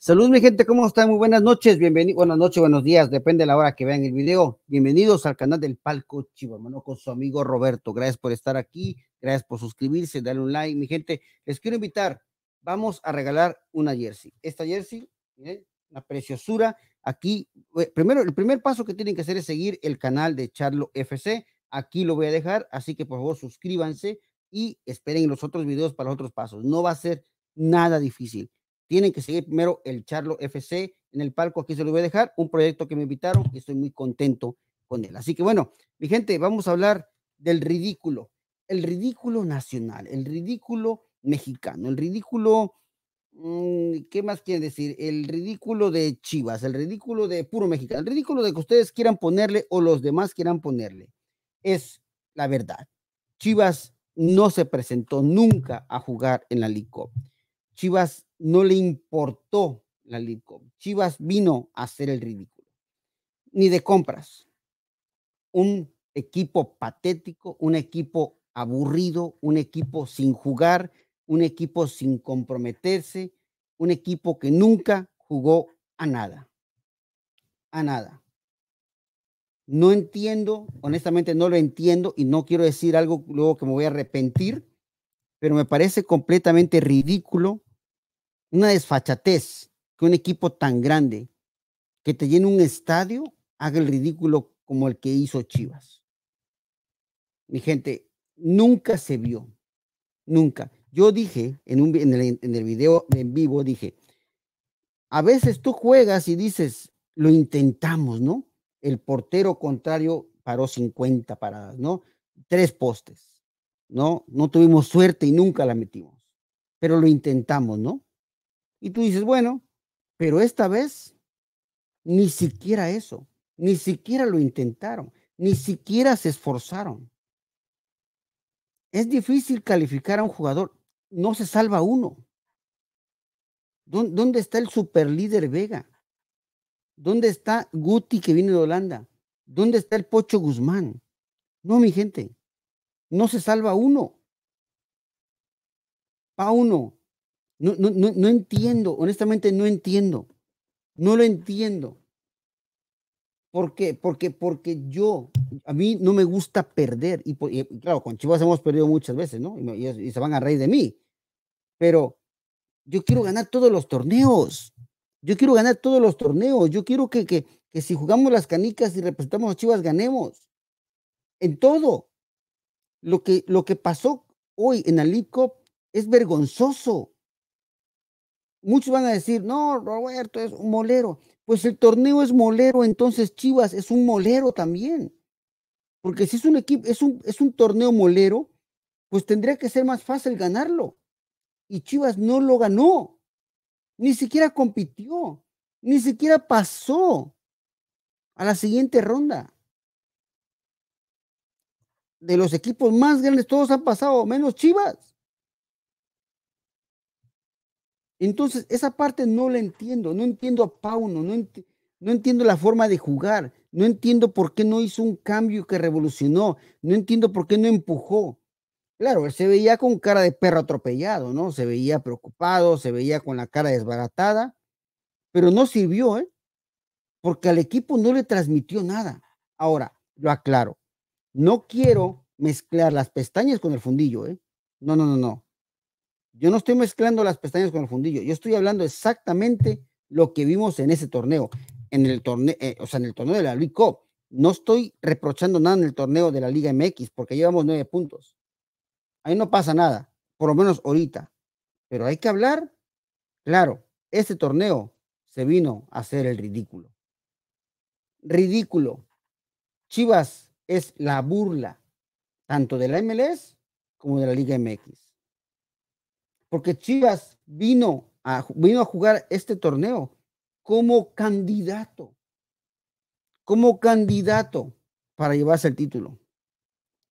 Salud, mi gente, ¿cómo están? Muy buenas noches, bienvenidos, buenas noches, buenos días, depende de la hora que vean el video. Bienvenidos al canal del Palco Chivo, mano con su amigo Roberto. Gracias por estar aquí, gracias por suscribirse, darle un like, mi gente. Les quiero invitar, vamos a regalar una jersey. Esta jersey, la una preciosura. Aquí, eh, primero, el primer paso que tienen que hacer es seguir el canal de Charlo FC. Aquí lo voy a dejar, así que por favor suscríbanse y esperen los otros videos para los otros pasos. No va a ser nada difícil tienen que seguir primero el Charlo FC en el palco. Aquí se lo voy a dejar, un proyecto que me invitaron y estoy muy contento con él. Así que bueno, mi gente, vamos a hablar del ridículo, el ridículo nacional, el ridículo mexicano, el ridículo, mm, ¿qué más quiere decir? El ridículo de Chivas, el ridículo de puro mexicano, el ridículo de que ustedes quieran ponerle o los demás quieran ponerle. Es la verdad. Chivas no se presentó nunca a jugar en la Liga Chivas no le importó la Lidcom. Chivas vino a hacer el ridículo. Ni de compras. Un equipo patético, un equipo aburrido, un equipo sin jugar, un equipo sin comprometerse, un equipo que nunca jugó a nada. A nada. No entiendo, honestamente no lo entiendo y no quiero decir algo luego que me voy a arrepentir, pero me parece completamente ridículo una desfachatez que un equipo tan grande que te llene un estadio haga el ridículo como el que hizo Chivas. Mi gente, nunca se vio, nunca. Yo dije en, un, en, el, en el video en vivo, dije, a veces tú juegas y dices, lo intentamos, ¿no? El portero contrario paró 50 paradas, ¿no? Tres postes, ¿no? No tuvimos suerte y nunca la metimos, pero lo intentamos, ¿no? Y tú dices, bueno, pero esta vez ni siquiera eso, ni siquiera lo intentaron, ni siquiera se esforzaron. Es difícil calificar a un jugador, no se salva uno. ¿Dónde está el superlíder Vega? ¿Dónde está Guti que viene de Holanda? ¿Dónde está el Pocho Guzmán? No, mi gente, no se salva uno. uno. No, entiendo, honestamente no entiendo. No lo entiendo. ¿Por qué? Porque, porque yo, a mí no me gusta perder. Y, claro, con Chivas hemos perdido muchas veces, ¿no? Y, se van a reír de mí. Pero yo quiero ganar todos los torneos. Yo quiero ganar todos los torneos. Yo quiero que, que, si jugamos las canicas y representamos a Chivas, ganemos. En todo. Lo que, lo que pasó hoy en la League Cup es vergonzoso. Muchos van a decir, no, Roberto es un molero. Pues el torneo es molero, entonces Chivas es un molero también. Porque si es un equipo, es un, es un torneo molero, pues tendría que ser más fácil ganarlo. Y Chivas no lo ganó. Ni siquiera compitió. Ni siquiera pasó a la siguiente ronda. De los equipos más grandes, todos han pasado, menos Chivas. Entonces, esa parte no la entiendo, no entiendo a Pauno, no, no entiendo la forma de jugar, no entiendo por qué no hizo un cambio que revolucionó, no entiendo por qué no empujó. Claro, se veía con cara de perro atropellado, ¿no? Se veía preocupado, se veía con la cara desbaratada, pero no sirvió, ¿eh? Porque al equipo no le transmitió nada. Ahora, lo aclaro, no quiero mezclar las pestañas con el fundillo, ¿eh? No, no, no, no. Yo no estoy mezclando las pestañas con el fundillo, yo estoy hablando exactamente lo que vimos en ese torneo, en el torneo, eh, o sea, en el torneo de la League Cup. No estoy reprochando nada en el torneo de la Liga MX porque llevamos nueve puntos. Ahí no pasa nada, por lo menos ahorita. Pero hay que hablar, claro, ese torneo se vino a hacer el ridículo. Ridículo. Chivas es la burla tanto de la MLS como de la Liga MX porque Chivas vino a, vino a jugar este torneo como candidato, como candidato para llevarse el título.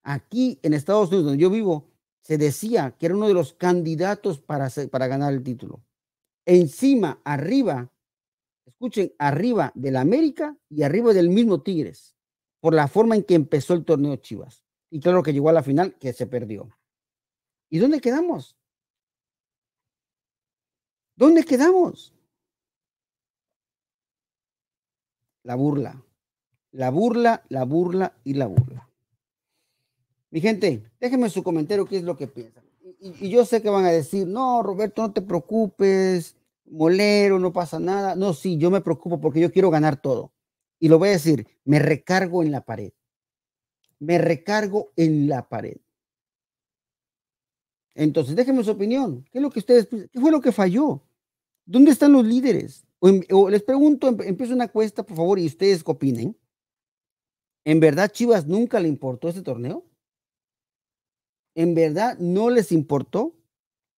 Aquí en Estados Unidos, donde yo vivo, se decía que era uno de los candidatos para, para ganar el título. Encima, arriba, escuchen, arriba del América y arriba del mismo Tigres, por la forma en que empezó el torneo Chivas. Y claro que llegó a la final, que se perdió. ¿Y dónde quedamos? ¿Dónde quedamos? La burla, la burla, la burla y la burla. Mi gente, déjenme su comentario qué es lo que piensan. Y, yo sé que van a decir, no, Roberto, no te preocupes, molero, no pasa nada. No, sí, yo me preocupo porque yo quiero ganar todo. Y lo voy a decir, me recargo en la pared. Me recargo en la pared. Entonces, déjenme su opinión. ¿Qué es lo que ustedes, qué fue lo que falló? ¿Dónde están los líderes? O, em, les pregunto, em, empiezo una cuesta, por favor, y ustedes opinen. ¿En verdad Chivas nunca le importó este torneo? ¿En verdad no les importó?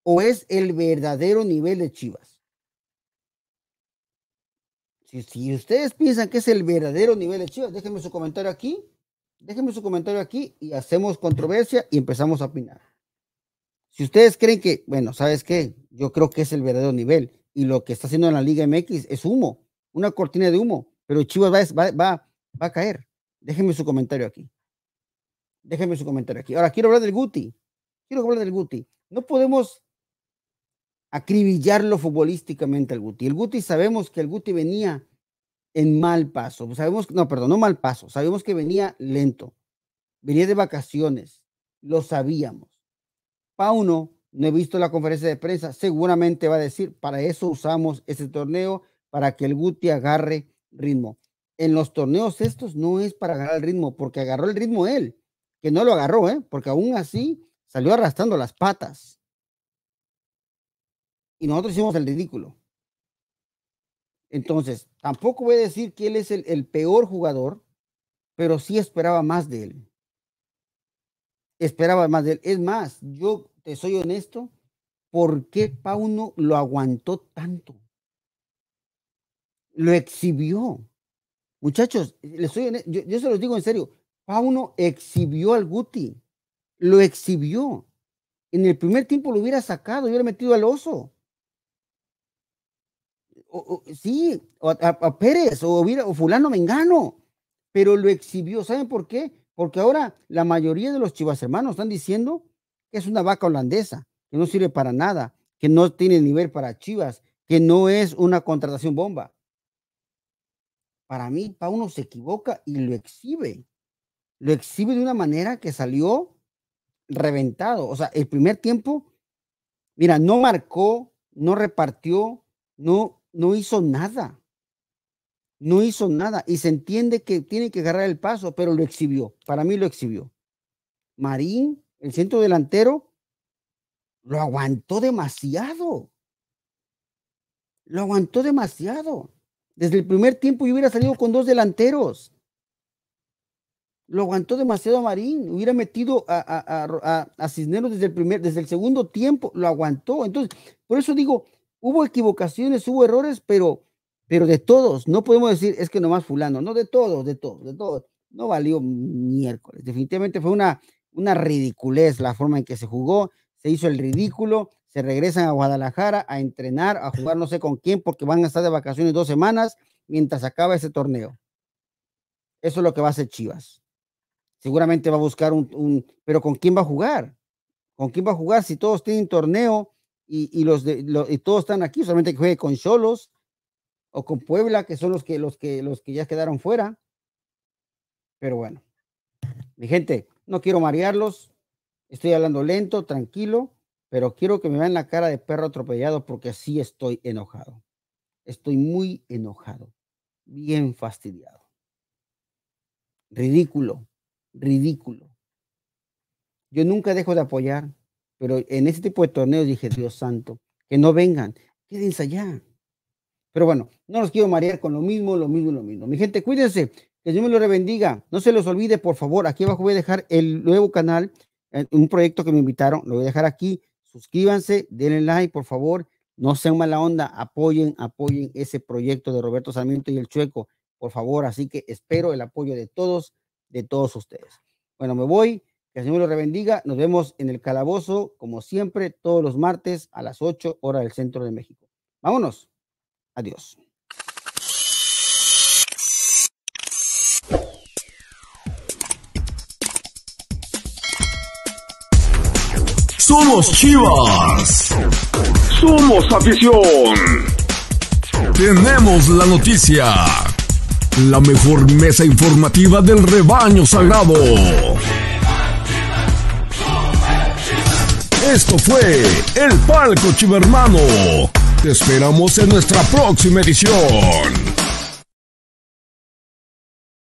¿O es el verdadero nivel de Chivas? Si, si ustedes piensan que es el verdadero nivel de Chivas, déjenme su comentario aquí déjenme su comentario aquí y hacemos controversia y empezamos a opinar. Si ustedes creen que, bueno, ¿sabes qué? Yo creo que es el verdadero nivel y lo que está haciendo en la Liga MX es humo, una cortina de humo, pero Chivas va, va, va, a caer. Déjenme su comentario aquí. Déjenme su comentario aquí. Ahora quiero hablar del Guti. Quiero hablar del Guti. No podemos acribillarlo futbolísticamente al Guti. El Guti sabemos que el Guti venía en mal paso. Sabemos, no, perdón, no mal paso. Sabemos que venía lento. Venía de vacaciones. Lo sabíamos. Pauno no he visto la conferencia de prensa, seguramente va a decir, para eso usamos ese torneo, para que el Guti agarre ritmo. En los torneos estos no es para agarrar el ritmo, porque agarró el ritmo él, que no lo agarró, ¿eh? porque aún así salió arrastrando las patas. Y nosotros hicimos el ridículo. Entonces, tampoco voy a decir que él es el peor jugador, pero sí esperaba más de él. Esperaba más de él. Es más, yo eh, soy honesto, ¿por qué Pauno lo aguantó tanto? Lo exhibió. Muchachos, yo, se los digo en serio, Pauno exhibió al Guti, lo exhibió. En el primer tiempo lo hubiera sacado, hubiera metido al oso. O, sí, a, Pérez o, o fulano Mengano, pero lo exhibió. ¿Saben por qué? Porque ahora la mayoría de los chivas hermanos están diciendo que es una vaca holandesa, que no sirve para nada, que no tiene nivel para Chivas, que no es una contratación bomba. Para mí, Pauno se equivoca y lo exhibe. Lo exhibe de una manera que salió reventado. O sea, el primer tiempo, mira, no marcó, no repartió, no, no hizo nada. No hizo nada. Y se entiende que tiene que agarrar el paso, pero lo exhibió. Para mí lo exhibió. Marín el centro delantero lo aguantó demasiado. Lo aguantó demasiado. Desde el primer tiempo yo hubiera salido con dos delanteros. Lo aguantó demasiado Marín. Hubiera metido a, Cisneros desde el primer, desde el segundo tiempo. Lo aguantó. Entonces, por eso digo, hubo equivocaciones, hubo errores, pero, pero de todos. No podemos decir, es que nomás fulano. No, de todos, de todos, de todos. No valió miércoles. Definitivamente fue una una ridiculez la forma en que se jugó, se hizo el ridículo, se regresan a Guadalajara a entrenar, a jugar no sé con quién, porque van a estar de vacaciones dos semanas mientras acaba ese torneo. Eso es lo que va a hacer Chivas. Seguramente va a buscar un, pero ¿con quién va a jugar? ¿Con quién va a jugar si todos tienen torneo y, los, de, y todos están aquí? Solamente que juegue con Cholos o con Puebla, que son los que, los que, los que ya quedaron fuera. Pero bueno, mi gente, no quiero marearlos. Estoy hablando lento, tranquilo, pero quiero que me vean la cara de perro atropellado porque así estoy enojado. Estoy muy enojado, bien fastidiado. Ridículo, ridículo. Yo nunca dejo de apoyar, pero en este tipo de torneos dije, Dios santo, que no vengan, quédense allá. Pero bueno, no los quiero marear con lo mismo, lo mismo, lo mismo. Mi gente, cuídense. Que Dios me lo rebendiga. No se los olvide, por favor. Aquí abajo voy a dejar el nuevo canal, eh, un proyecto que me invitaron. Lo voy a dejar aquí. Suscríbanse, denle like, por favor. No sean mala onda. Apoyen, apoyen ese proyecto de Roberto Sarmiento y el Chueco, por favor. Así que espero el apoyo de todos, de todos ustedes. Bueno, me voy. Que el me lo rebendiga. Nos vemos en el calabozo, como siempre, todos los martes a las 8 horas del centro de México. Vámonos. Adiós. Somos Chivas. Somos afición. Tenemos la noticia. La mejor mesa informativa del rebaño sagrado. Esto fue El Palco Chivermano. Te esperamos en nuestra próxima edición.